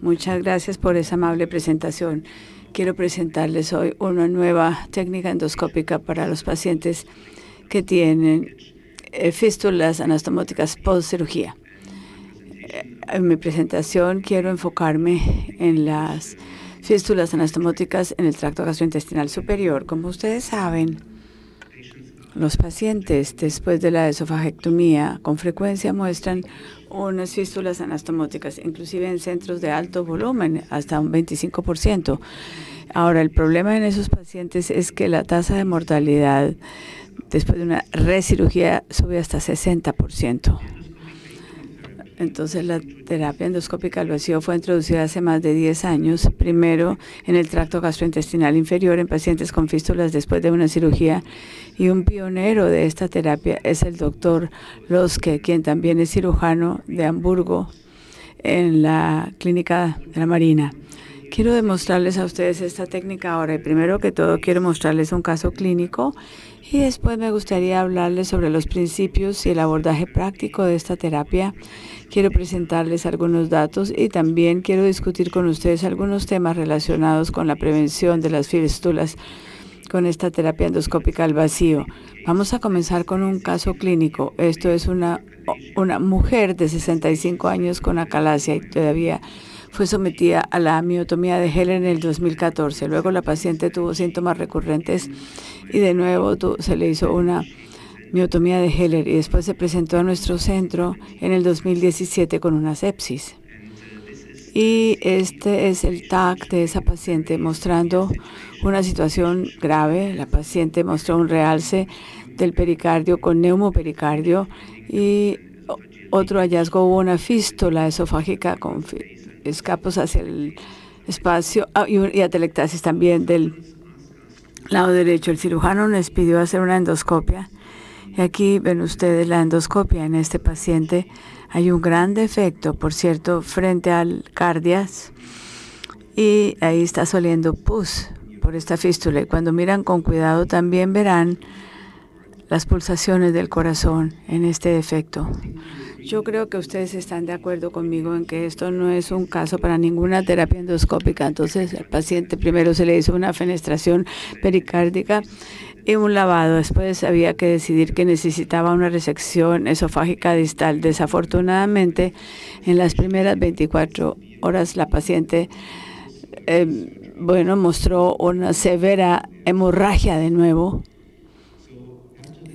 Muchas gracias por esa amable presentación. Quiero presentarles hoy una nueva técnica endoscópica para los pacientes que tienen eh, fístulas anastomóticas post cirugía. Eh, en mi presentación quiero enfocarme en las fístulas anastomóticas en el tracto gastrointestinal superior. Como ustedes saben, los pacientes después de la esofagectomía con frecuencia muestran unas fístulas anastomóticas, inclusive en centros de alto volumen, hasta un 25%. Ahora, el problema en esos pacientes es que la tasa de mortalidad después de una recirugía sube hasta 60%. Entonces la terapia endoscópica al vacío fue introducida hace más de 10 años, primero en el tracto gastrointestinal inferior en pacientes con fístulas después de una cirugía y un pionero de esta terapia es el doctor Loske, quien también es cirujano de Hamburgo en la clínica de la Marina. Quiero demostrarles a ustedes esta técnica ahora. primero que todo, quiero mostrarles un caso clínico y después me gustaría hablarles sobre los principios y el abordaje práctico de esta terapia. Quiero presentarles algunos datos y también quiero discutir con ustedes algunos temas relacionados con la prevención de las fístulas con esta terapia endoscópica al vacío. Vamos a comenzar con un caso clínico. Esto es una, una mujer de 65 años con acalacia y todavía fue sometida a la miotomía de Heller en el 2014. Luego la paciente tuvo síntomas recurrentes y de nuevo se le hizo una miotomía de Heller y después se presentó a nuestro centro en el 2017 con una sepsis. Y este es el TAC de esa paciente mostrando una situación grave. La paciente mostró un realce del pericardio con neumopericardio y otro hallazgo hubo una fístula esofágica con escapos hacia el espacio ah, y atelectasis también del lado derecho. El cirujano les pidió hacer una endoscopia. Y aquí ven ustedes la endoscopia en este paciente. Hay un gran defecto, por cierto, frente al cardias. Y ahí está saliendo pus por esta fístula. Y cuando miran con cuidado también verán las pulsaciones del corazón en este defecto. Yo creo que ustedes están de acuerdo conmigo en que esto no es un caso para ninguna terapia endoscópica. Entonces, al paciente primero se le hizo una fenestración pericárdica y un lavado. Después había que decidir que necesitaba una resección esofágica distal. Desafortunadamente, en las primeras 24 horas la paciente eh, bueno, mostró una severa hemorragia de nuevo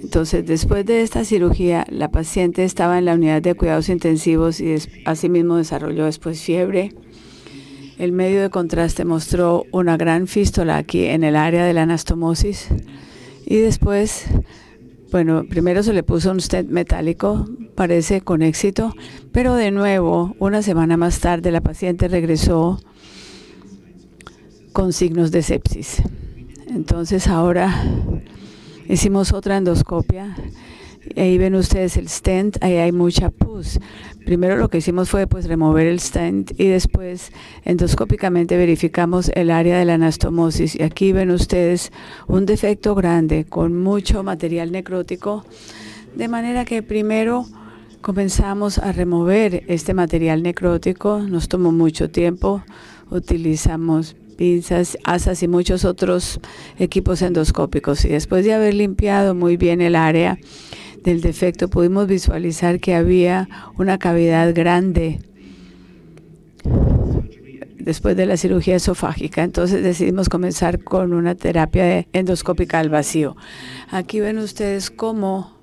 entonces, después de esta cirugía, la paciente estaba en la unidad de cuidados intensivos y asimismo desarrolló después fiebre. El medio de contraste mostró una gran fístula aquí en el área de la anastomosis y después, bueno, primero se le puso un stent metálico, parece con éxito, pero de nuevo, una semana más tarde, la paciente regresó con signos de sepsis. Entonces ahora Hicimos otra endoscopia. Ahí ven ustedes el stent, ahí hay mucha pus. Primero lo que hicimos fue pues remover el stent y después endoscópicamente verificamos el área de la anastomosis. Y aquí ven ustedes un defecto grande con mucho material necrótico. De manera que primero comenzamos a remover este material necrótico. Nos tomó mucho tiempo. Utilizamos pinzas, asas y muchos otros equipos endoscópicos. Y después de haber limpiado muy bien el área del defecto, pudimos visualizar que había una cavidad grande después de la cirugía esofágica. Entonces decidimos comenzar con una terapia endoscópica al vacío. Aquí ven ustedes cómo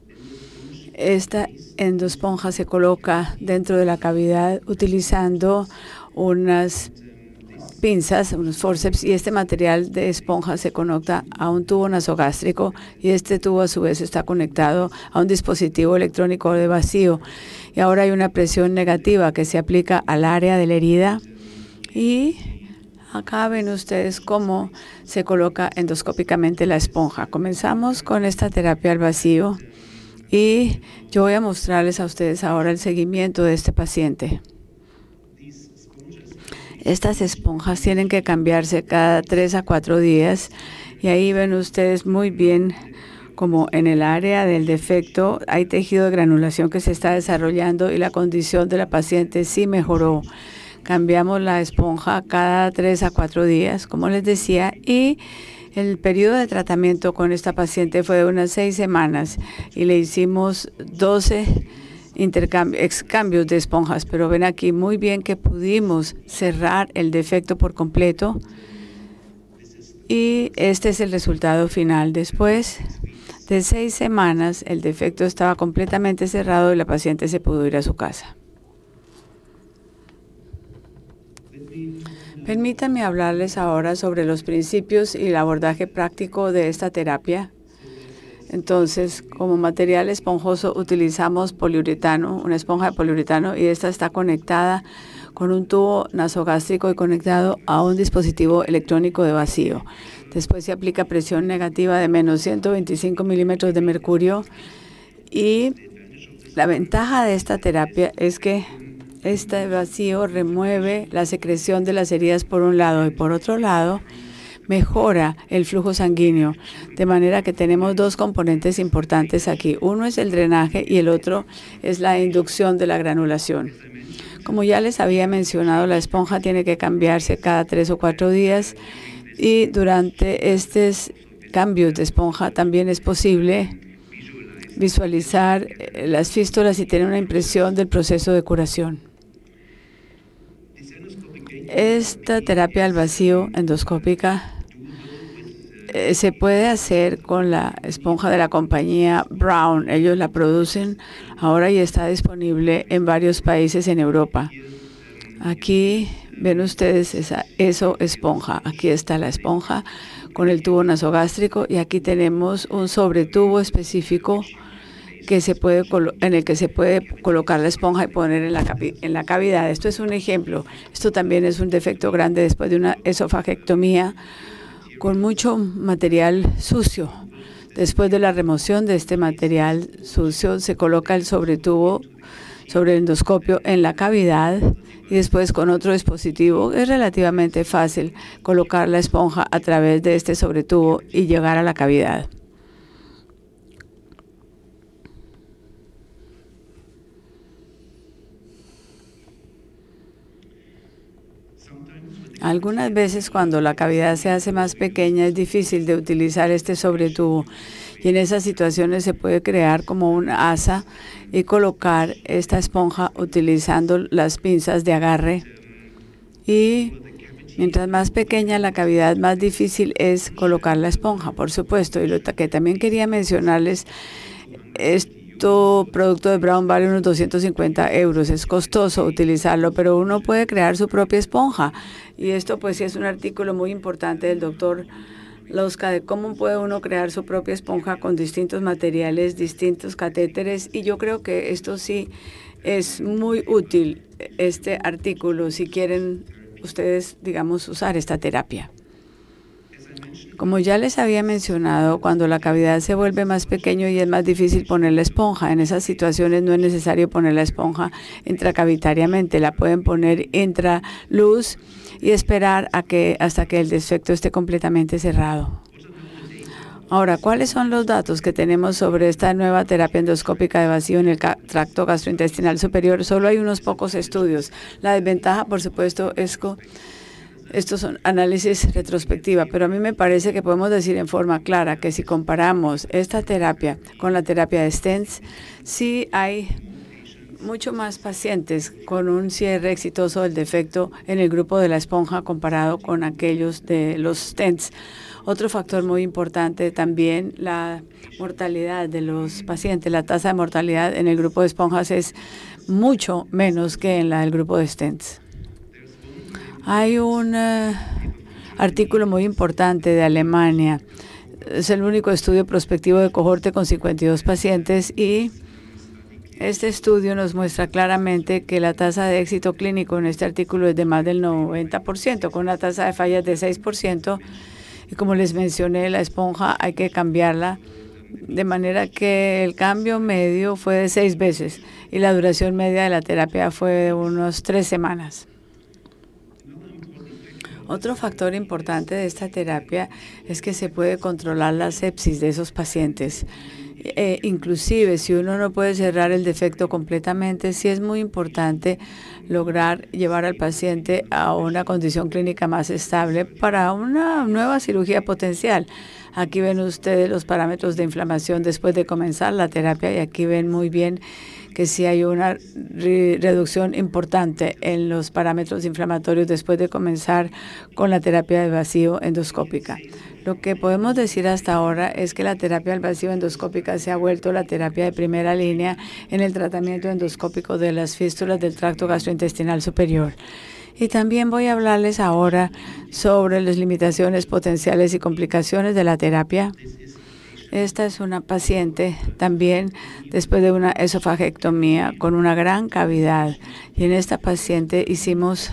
esta endosponja se coloca dentro de la cavidad utilizando unas pinzas, unos forceps, y este material de esponja se conecta a un tubo nasogástrico y este tubo a su vez está conectado a un dispositivo electrónico de vacío. Y ahora hay una presión negativa que se aplica al área de la herida y acá ven ustedes cómo se coloca endoscópicamente la esponja. Comenzamos con esta terapia al vacío y yo voy a mostrarles a ustedes ahora el seguimiento de este paciente. Estas esponjas tienen que cambiarse cada tres a cuatro días y ahí ven ustedes muy bien como en el área del defecto hay tejido de granulación que se está desarrollando y la condición de la paciente sí mejoró. Cambiamos la esponja cada tres a cuatro días, como les decía, y el periodo de tratamiento con esta paciente fue de unas seis semanas y le hicimos 12 excambios de esponjas, pero ven aquí muy bien que pudimos cerrar el defecto por completo y este es el resultado final. Después de seis semanas, el defecto estaba completamente cerrado y la paciente se pudo ir a su casa. Permítanme hablarles ahora sobre los principios y el abordaje práctico de esta terapia entonces, como material esponjoso utilizamos poliuretano, una esponja de poliuretano, y esta está conectada con un tubo nasogástrico y conectado a un dispositivo electrónico de vacío. Después se aplica presión negativa de menos 125 milímetros de mercurio y la ventaja de esta terapia es que este vacío remueve la secreción de las heridas por un lado y por otro lado, mejora el flujo sanguíneo. De manera que tenemos dos componentes importantes aquí. Uno es el drenaje y el otro es la inducción de la granulación. Como ya les había mencionado, la esponja tiene que cambiarse cada tres o cuatro días y durante estos cambios de esponja también es posible visualizar eh, las fístulas y tener una impresión del proceso de curación. Esta terapia al vacío endoscópica eh, se puede hacer con la esponja de la compañía Brown. Ellos la producen ahora y está disponible en varios países en Europa. Aquí ven ustedes esa eso esponja. Aquí está la esponja con el tubo nasogástrico y aquí tenemos un sobretubo específico que se puede en el que se puede colocar la esponja y poner en la, en la cavidad. Esto es un ejemplo. Esto también es un defecto grande después de una esofagectomía con mucho material sucio. Después de la remoción de este material sucio, se coloca el sobretubo sobre el endoscopio en la cavidad y después con otro dispositivo es relativamente fácil colocar la esponja a través de este sobretubo y llegar a la cavidad. Algunas veces cuando la cavidad se hace más pequeña es difícil de utilizar este sobretubo y en esas situaciones se puede crear como un asa y colocar esta esponja utilizando las pinzas de agarre y Mientras más pequeña la cavidad, más difícil es colocar la esponja, por supuesto. Y lo que también quería mencionarles es producto, producto de Brown vale unos 250 euros. Es costoso utilizarlo, pero uno puede crear su propia esponja. Y esto pues sí es un artículo muy importante del doctor Losca de cómo puede uno crear su propia esponja con distintos materiales, distintos catéteres. Y yo creo que esto sí es muy útil, este artículo, si quieren ustedes, digamos, usar esta terapia. Como ya les había mencionado, cuando la cavidad se vuelve más pequeño y es más difícil poner la esponja, en esas situaciones no es necesario poner la esponja intracavitariamente, la pueden poner intraluz y esperar hasta que el defecto esté completamente cerrado. Ahora, ¿cuáles son los datos que tenemos sobre esta nueva terapia endoscópica de vacío en el tracto gastrointestinal superior? Solo hay unos pocos estudios. La desventaja, por supuesto, es... que... Estos son análisis retrospectiva, pero a mí me parece que podemos decir en forma clara que si comparamos esta terapia con la terapia de stents, sí hay mucho más pacientes con un cierre exitoso del defecto en el grupo de la esponja comparado con aquellos de los stents. Otro factor muy importante también la mortalidad de los pacientes. La tasa de mortalidad en el grupo de esponjas es mucho menos que en la del grupo de stents. Hay un eh, artículo muy importante de Alemania. Es el único estudio prospectivo de cohorte con 52 pacientes y este estudio nos muestra claramente que la tasa de éxito clínico en este artículo es de más del 90%, con una tasa de fallas de 6%. Y como les mencioné, la esponja hay que cambiarla, de manera que el cambio medio fue de seis veces y la duración media de la terapia fue de unos tres semanas. Otro factor importante de esta terapia es que se puede controlar la sepsis de esos pacientes. Eh, inclusive si uno no puede cerrar el defecto completamente, sí es muy importante lograr llevar al paciente a una condición clínica más estable para una nueva cirugía potencial. Aquí ven ustedes los parámetros de inflamación después de comenzar la terapia y aquí ven muy bien que sí hay una reducción importante en los parámetros inflamatorios después de comenzar con la terapia de vacío endoscópica. Lo que podemos decir hasta ahora es que la terapia del vacío endoscópica se ha vuelto la terapia de primera línea en el tratamiento endoscópico de las fístulas del tracto gastrointestinal superior. Y también voy a hablarles ahora sobre las limitaciones potenciales y complicaciones de la terapia. Esta es una paciente también después de una esofagectomía con una gran cavidad. Y en esta paciente hicimos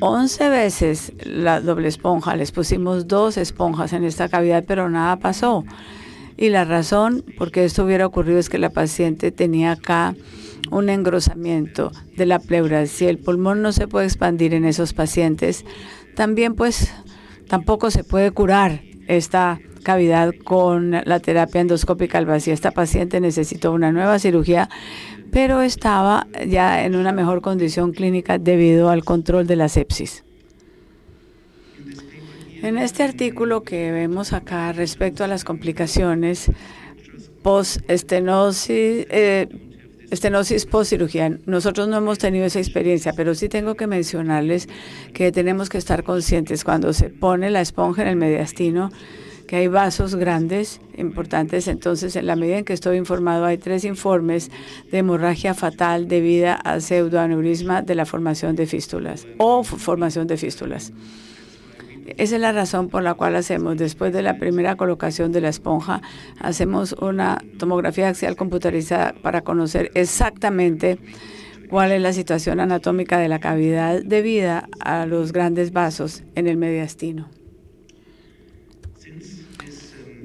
11 veces la doble esponja. Les pusimos dos esponjas en esta cavidad, pero nada pasó. Y la razón por qué esto hubiera ocurrido es que la paciente tenía acá un engrosamiento de la pleura. Si el pulmón no se puede expandir en esos pacientes, también pues tampoco se puede curar esta cavidad con la terapia endoscópica al vacío. Esta paciente necesitó una nueva cirugía, pero estaba ya en una mejor condición clínica debido al control de la sepsis. En este artículo que vemos acá respecto a las complicaciones post-estenosis, eh, estenosis postcirugía. Nosotros no hemos tenido esa experiencia, pero sí tengo que mencionarles que tenemos que estar conscientes cuando se pone la esponja en el mediastino que hay vasos grandes, importantes. Entonces, en la medida en que estoy informado, hay tres informes de hemorragia fatal debida a pseudoaneurisma de la formación de fístulas o formación de fístulas. Esa es la razón por la cual hacemos, después de la primera colocación de la esponja, hacemos una tomografía axial computarizada para conocer exactamente cuál es la situación anatómica de la cavidad debida a los grandes vasos en el mediastino.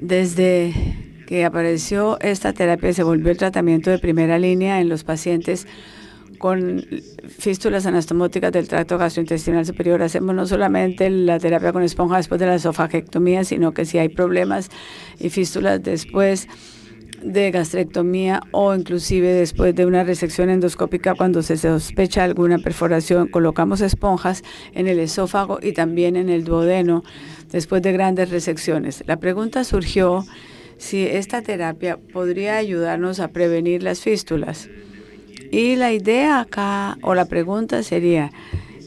Desde que apareció esta terapia se volvió el tratamiento de primera línea en los pacientes con fístulas anastomóticas del tracto gastrointestinal superior. Hacemos no solamente la terapia con esponja después de la esofagectomía, sino que si hay problemas y fístulas después de gastrectomía o inclusive después de una resección endoscópica cuando se sospecha alguna perforación, colocamos esponjas en el esófago y también en el duodeno después de grandes resecciones. La pregunta surgió si esta terapia podría ayudarnos a prevenir las fístulas. Y la idea acá, o la pregunta sería,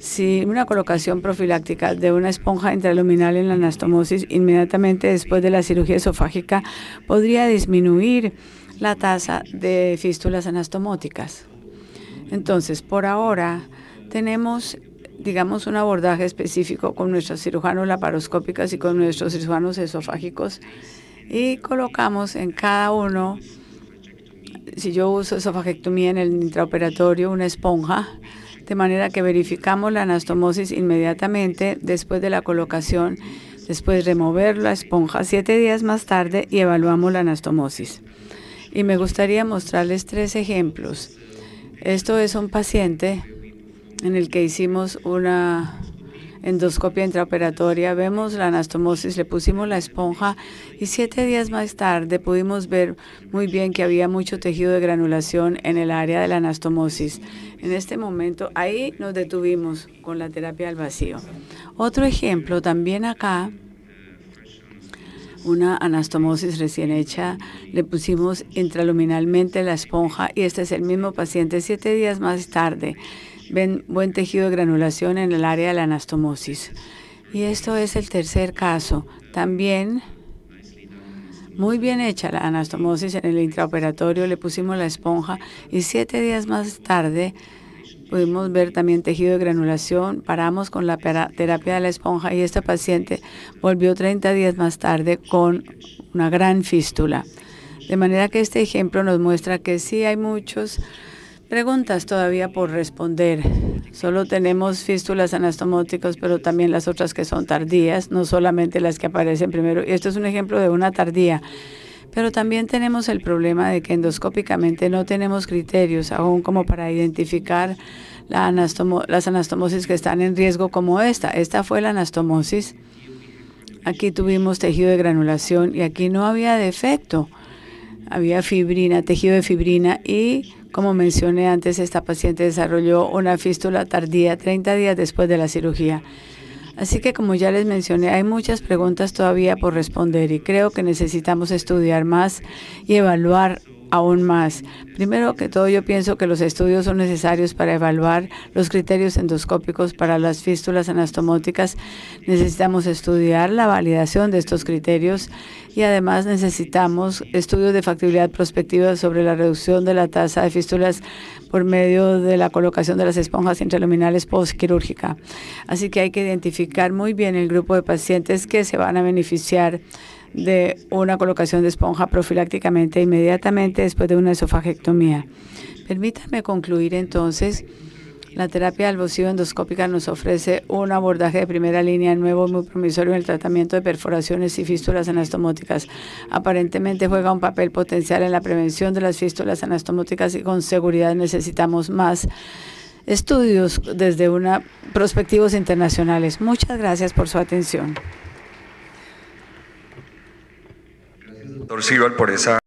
si una colocación profiláctica de una esponja intraluminal en la anastomosis inmediatamente después de la cirugía esofágica podría disminuir la tasa de fístulas anastomóticas. Entonces, por ahora tenemos digamos, un abordaje específico con nuestros cirujanos laparoscópicos y con nuestros cirujanos esofágicos y colocamos en cada uno si yo uso esofagectomía en el intraoperatorio, una esponja, de manera que verificamos la anastomosis inmediatamente después de la colocación, después de remover la esponja siete días más tarde y evaluamos la anastomosis. Y me gustaría mostrarles tres ejemplos. Esto es un paciente en el que hicimos una endoscopia intraoperatoria, vemos la anastomosis, le pusimos la esponja y siete días más tarde pudimos ver muy bien que había mucho tejido de granulación en el área de la anastomosis. En este momento, ahí nos detuvimos con la terapia al vacío. Otro ejemplo, también acá, una anastomosis recién hecha, le pusimos intraluminalmente la esponja y este es el mismo paciente siete días más tarde ven buen tejido de granulación en el área de la anastomosis. Y esto es el tercer caso. También muy bien hecha la anastomosis en el intraoperatorio, le pusimos la esponja y siete días más tarde pudimos ver también tejido de granulación, paramos con la terapia de la esponja y esta paciente volvió 30 días más tarde con una gran fístula. De manera que este ejemplo nos muestra que sí hay muchos Preguntas todavía por responder. Solo tenemos fístulas anastomóticas, pero también las otras que son tardías, no solamente las que aparecen primero. Y esto es un ejemplo de una tardía. Pero también tenemos el problema de que endoscópicamente no tenemos criterios aún como para identificar la las anastomosis que están en riesgo como esta. Esta fue la anastomosis. Aquí tuvimos tejido de granulación y aquí no había defecto. Había fibrina, tejido de fibrina y como mencioné antes, esta paciente desarrolló una fístula tardía 30 días después de la cirugía. Así que como ya les mencioné, hay muchas preguntas todavía por responder y creo que necesitamos estudiar más y evaluar aún más. Primero que todo, yo pienso que los estudios son necesarios para evaluar los criterios endoscópicos para las fístulas anastomóticas. Necesitamos estudiar la validación de estos criterios y además necesitamos estudios de factibilidad prospectiva sobre la reducción de la tasa de fístulas por medio de la colocación de las esponjas intraluminales postquirúrgica. Así que hay que identificar muy bien el grupo de pacientes que se van a beneficiar de una colocación de esponja profilácticamente inmediatamente después de una esofagectomía. Permítanme concluir entonces. La terapia alvocio endoscópica nos ofrece un abordaje de primera línea nuevo muy promisorio en el tratamiento de perforaciones y fístulas anastomóticas. Aparentemente juega un papel potencial en la prevención de las fístulas anastomóticas y con seguridad necesitamos más estudios desde una, perspectivos internacionales. Muchas gracias por su atención. Doctor al por esa